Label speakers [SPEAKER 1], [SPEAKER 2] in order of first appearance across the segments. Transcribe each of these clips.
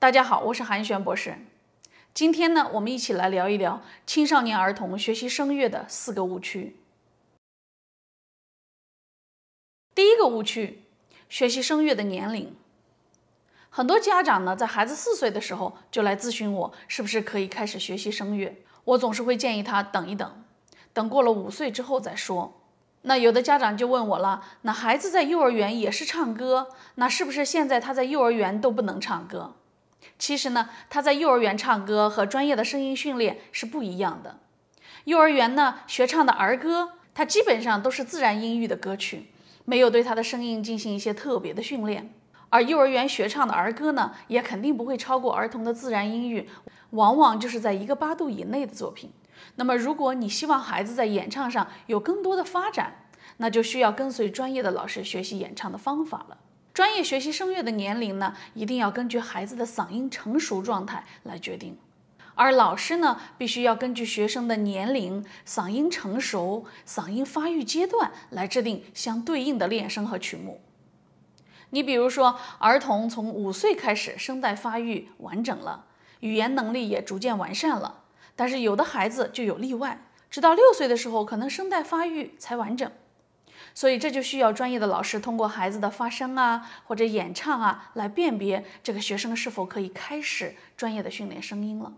[SPEAKER 1] 大家好，我是韩璇博士。今天呢，我们一起来聊一聊青少年儿童学习声乐的四个误区。第一个误区，学习声乐的年龄。很多家长呢，在孩子四岁的时候就来咨询我，是不是可以开始学习声乐？我总是会建议他等一等，等过了五岁之后再说。那有的家长就问我了，那孩子在幼儿园也是唱歌，那是不是现在他在幼儿园都不能唱歌？其实呢，他在幼儿园唱歌和专业的声音训练是不一样的。幼儿园呢学唱的儿歌，它基本上都是自然音域的歌曲，没有对他的声音进行一些特别的训练。而幼儿园学唱的儿歌呢，也肯定不会超过儿童的自然音域，往往就是在一个八度以内的作品。那么，如果你希望孩子在演唱上有更多的发展，那就需要跟随专业的老师学习演唱的方法了。专业学习声乐的年龄呢，一定要根据孩子的嗓音成熟状态来决定，而老师呢，必须要根据学生的年龄、嗓音成熟、嗓音发育阶段来制定相对应的练声和曲目。你比如说，儿童从五岁开始，声带发育完整了，语言能力也逐渐完善了。但是有的孩子就有例外，直到六岁的时候，可能声带发育才完整。所以这就需要专业的老师通过孩子的发声啊，或者演唱啊，来辨别这个学生是否可以开始专业的训练声音了。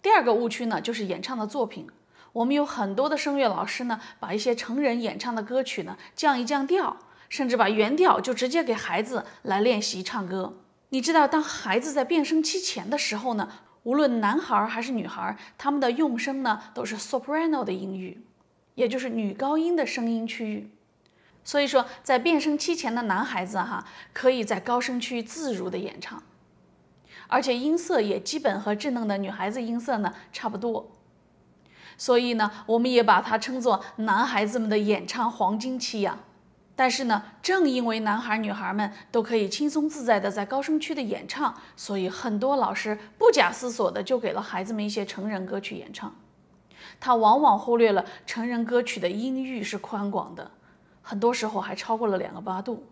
[SPEAKER 1] 第二个误区呢，就是演唱的作品。我们有很多的声乐老师呢，把一些成人演唱的歌曲呢降一降调，甚至把原调就直接给孩子来练习唱歌。你知道，当孩子在变声期前的时候呢？无论男孩还是女孩，他们的用声呢都是 soprano 的音域，也就是女高音的声音区域。所以说，在变声期前的男孩子哈，可以在高声区自如的演唱，而且音色也基本和稚嫩的女孩子音色呢差不多。所以呢，我们也把它称作男孩子们的演唱黄金期呀。但是呢，正因为男孩女孩们都可以轻松自在的在高声区的演唱，所以很多老师不假思索的就给了孩子们一些成人歌曲演唱。他往往忽略了成人歌曲的音域是宽广的，很多时候还超过了两个八度，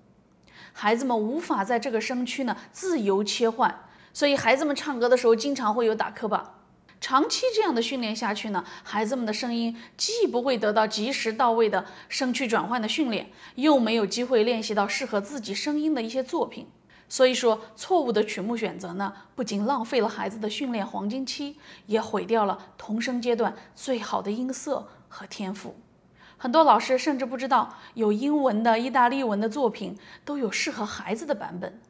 [SPEAKER 1] 孩子们无法在这个声区呢自由切换，所以孩子们唱歌的时候经常会有打磕巴。长期这样的训练下去呢，孩子们的声音既不会得到及时到位的声区转换的训练，又没有机会练习到适合自己声音的一些作品。所以说，错误的曲目选择呢，不仅浪费了孩子的训练黄金期，也毁掉了童声阶段最好的音色和天赋。很多老师甚至不知道有英文的、意大利文的作品都有适合孩子的版本。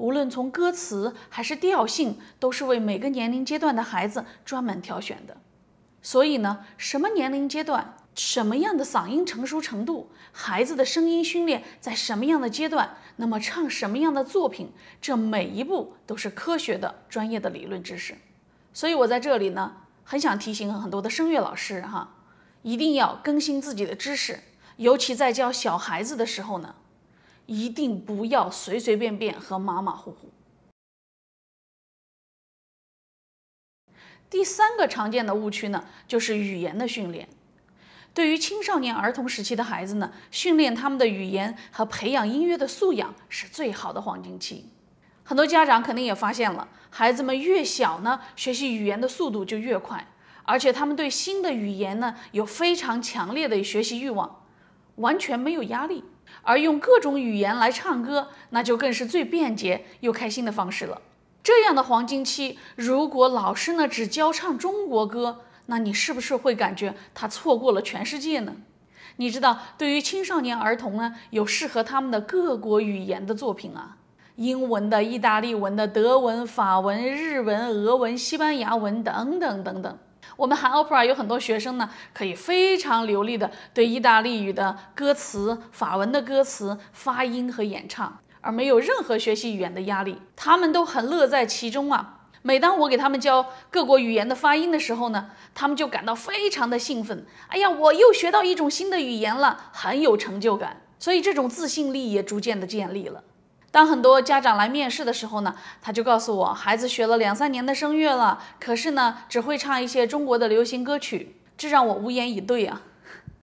[SPEAKER 1] 无论从歌词还是调性，都是为每个年龄阶段的孩子专门挑选的。所以呢，什么年龄阶段、什么样的嗓音成熟程度、孩子的声音训练在什么样的阶段，那么唱什么样的作品，这每一步都是科学的、专业的理论知识。所以我在这里呢，很想提醒很多的声乐老师哈，一定要更新自己的知识，尤其在教小孩子的时候呢。一定不要随随便便和马马虎虎。第三个常见的误区呢，就是语言的训练。对于青少年儿童时期的孩子呢，训练他们的语言和培养音乐的素养是最好的黄金期。很多家长肯定也发现了，孩子们越小呢，学习语言的速度就越快，而且他们对新的语言呢，有非常强烈的学习欲望，完全没有压力。而用各种语言来唱歌，那就更是最便捷又开心的方式了。这样的黄金期，如果老师呢只教唱中国歌，那你是不是会感觉他错过了全世界呢？你知道，对于青少年儿童呢，有适合他们的各国语言的作品啊，英文的、意大利文的、德文、法文、日文、俄文、西班牙文等等等等。我们韩 Opera 有很多学生呢，可以非常流利的对意大利语的歌词、法文的歌词发音和演唱，而没有任何学习语言的压力，他们都很乐在其中啊。每当我给他们教各国语言的发音的时候呢，他们就感到非常的兴奋。哎呀，我又学到一种新的语言了，很有成就感，所以这种自信力也逐渐的建立了。当很多家长来面试的时候呢，他就告诉我，孩子学了两三年的声乐了，可是呢，只会唱一些中国的流行歌曲，这让我无言以对啊。